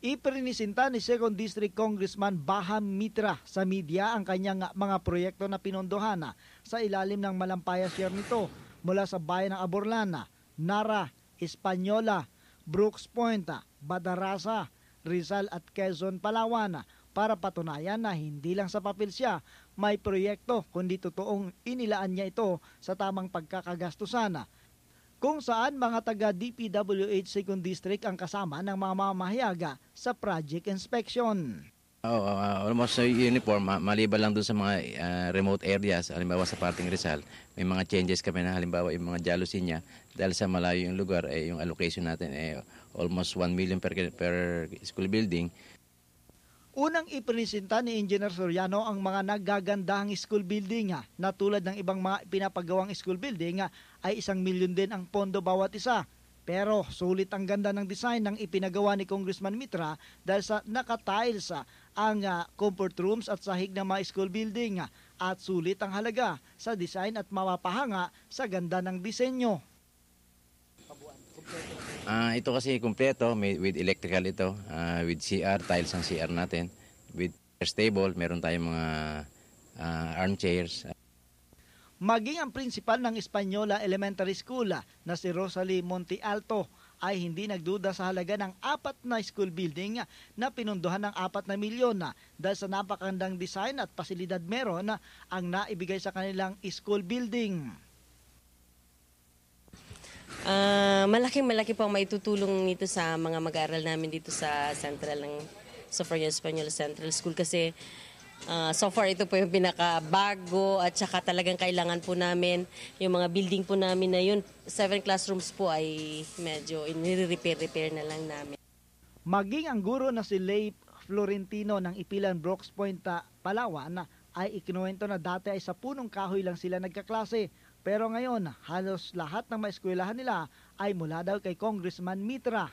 Iprinisinta ni Second District Congressman Baham Mitra sa media ang kanyang mga proyekto na pinondohan sa ilalim ng malampayas share nito mula sa bayan ng Aborlana, Nara, Espanyola, Brooks Point, Badarasa, Rizal at Quezon, Palawan para patunayan na hindi lang sa papel siya may proyekto kundi totoong inilaan niya ito sa tamang pagkakagastusan kung saan mga taga DPWH Second District ang kasama ng mga mamahayaga sa project inspection. Oh, uh, almost uh, uniform, ma- maliban lang doon sa mga uh, remote areas, halimbawa sa parting Rizal, may mga changes kami na halimbawa yung mga jealousy niya, dahil sa malayo yung lugar, eh, yung allocation natin eh, almost 1 million per, per school building, Unang ipresenta ni Engineer Soriano ang mga nagagandahang school building na tulad ng ibang mga pinapagawang school building ay isang milyon din ang pondo bawat isa. Pero sulit ang ganda ng design ng ipinagawa ni Congressman Mitra dahil sa nakatiles ang ah, comfort rooms at sahig ng mga school building at sulit ang halaga sa design at mapapahanga sa ganda ng disenyo. Pabuan. Uh, ito kasi kumpleto may, with electrical ito, uh, with CR, tiles ang CR natin. With stable, meron tayong mga uh, armchairs. Maging ang principal ng Espanyola Elementary School na si Rosalie Monte Alto ay hindi nagduda sa halaga ng apat na school building na pinunduhan ng apat na milyon dahil sa napakandang design at pasilidad meron ang naibigay sa kanilang school building. Uh, ah, Malaking-malaki po ang maitutulong nito sa mga mag-aaral namin dito sa Central ng Sofronio Espanol Central School kasi Uh, so far, ito po yung pinakabago at saka talagang kailangan po namin. Yung mga building po namin na yun, seven classrooms po ay medyo nire-repair-repair na lang namin. Maging ang guro na si Leigh Florentino ng Ipilan Brooks Point, Palawan, ay ikinuwento na dati ay sa punong kahoy lang sila nagkaklase pero ngayon, halos lahat ng maeskwelahan nila ay mula daw kay Congressman Mitra.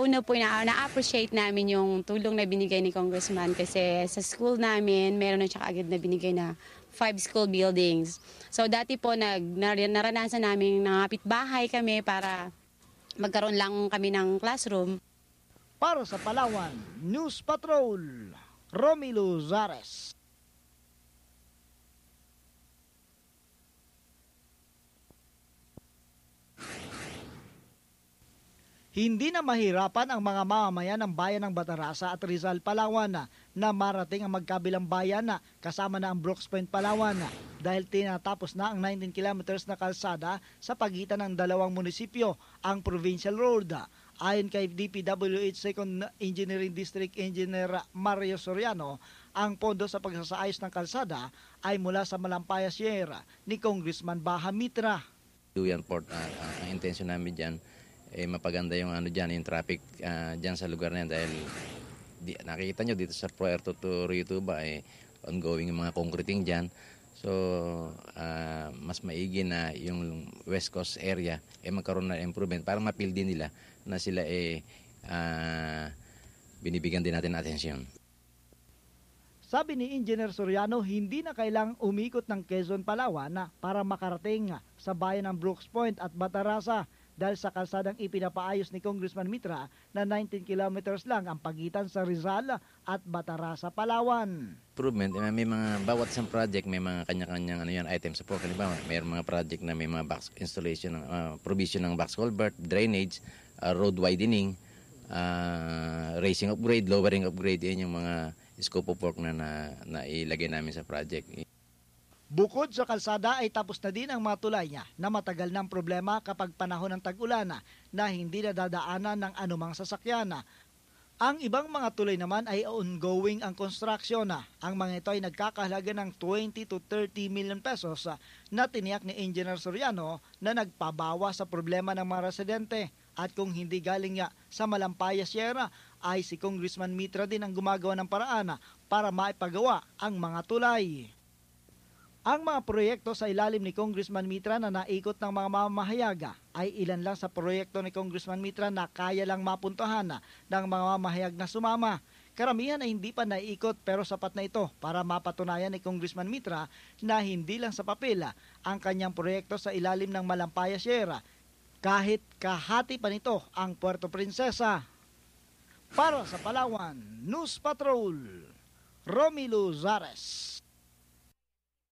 Una po na, na-appreciate namin yung tulong na binigay ni Congressman kasi sa school namin, meron na siya agad na binigay na five school buildings. So dati po, nag, naranasan namin nangapit bahay kami para magkaroon lang kami ng classroom. Para sa Palawan, News Patrol, Romilo Zares. Hindi na mahirapan ang mga mamamayan ng bayan ng Batarasa at Rizal, Palawan na, marating ang magkabilang bayan na kasama na ang Brooks Point, Palawan na, dahil tinatapos na ang 19 kilometers na kalsada sa pagitan ng dalawang munisipyo, ang Provincial Road. Ayon kay DPWH Second Engineering District Engineer Mario Soriano, ang pondo sa pagsasaayos ng kalsada ay mula sa Malampaya Sierra ni Congressman Baha Mitra. Yan po, uh, uh, ang intention namin dyan eh, mapaganda yung ano diyan yung traffic uh, dyan sa lugar na yan dahil di, nakikita nyo dito sa Puerto Torito ba eh, ongoing yung mga concreting diyan So, uh, mas maigi na yung West Coast area eh magkaroon ng improvement para mapil din nila na sila eh uh, binibigyan din natin atensyon. Sabi ni Engineer Soriano, hindi na kailang umikot ng Quezon, Palawan na para makarating sa bayan ng Brooks Point at Batarasa dahil sa kalsadang ipinapaayos ni Congressman Mitra na 19 kilometers lang ang pagitan sa Rizal at Batarasa, Palawan. Improvement, eh, may mga bawat isang project may mga kanya-kanyang ano yan, items item support. Halimbawa, may mga project na may mga box installation, uh, provision ng box culvert, drainage, uh, road widening, uh, raising upgrade, lowering upgrade, yan yung mga scope of work na, na, na ilagay namin sa project. Bukod sa kalsada ay tapos na din ang matulay niya na matagal ng problema kapag panahon ng tag-ulan na hindi na dadaanan ng anumang sasakyan. Ang ibang mga tulay naman ay ongoing ang konstruksyon. Ang mga ito ay nagkakahalaga ng 20 to 30 million pesos na tiniyak ni Engineer Soriano na nagpabawa sa problema ng mga residente. At kung hindi galing nga sa Malampaya Sierra, ay si Congressman Mitra din ang gumagawa ng paraan para maipagawa ang mga tulay. Ang mga proyekto sa ilalim ni Congressman Mitra na naikot ng mga mamahayaga ay ilan lang sa proyekto ni Congressman Mitra na kaya lang mapuntahan ng mga mamahayag na sumama. Karamihan ay hindi pa naiikot pero sapat na ito para mapatunayan ni Congressman Mitra na hindi lang sa papel ah, ang kanyang proyekto sa ilalim ng Malampaya Sierra kahit kahati pa nito ang Puerto Princesa. Para sa Palawan, News Patrol, Romilo Zares.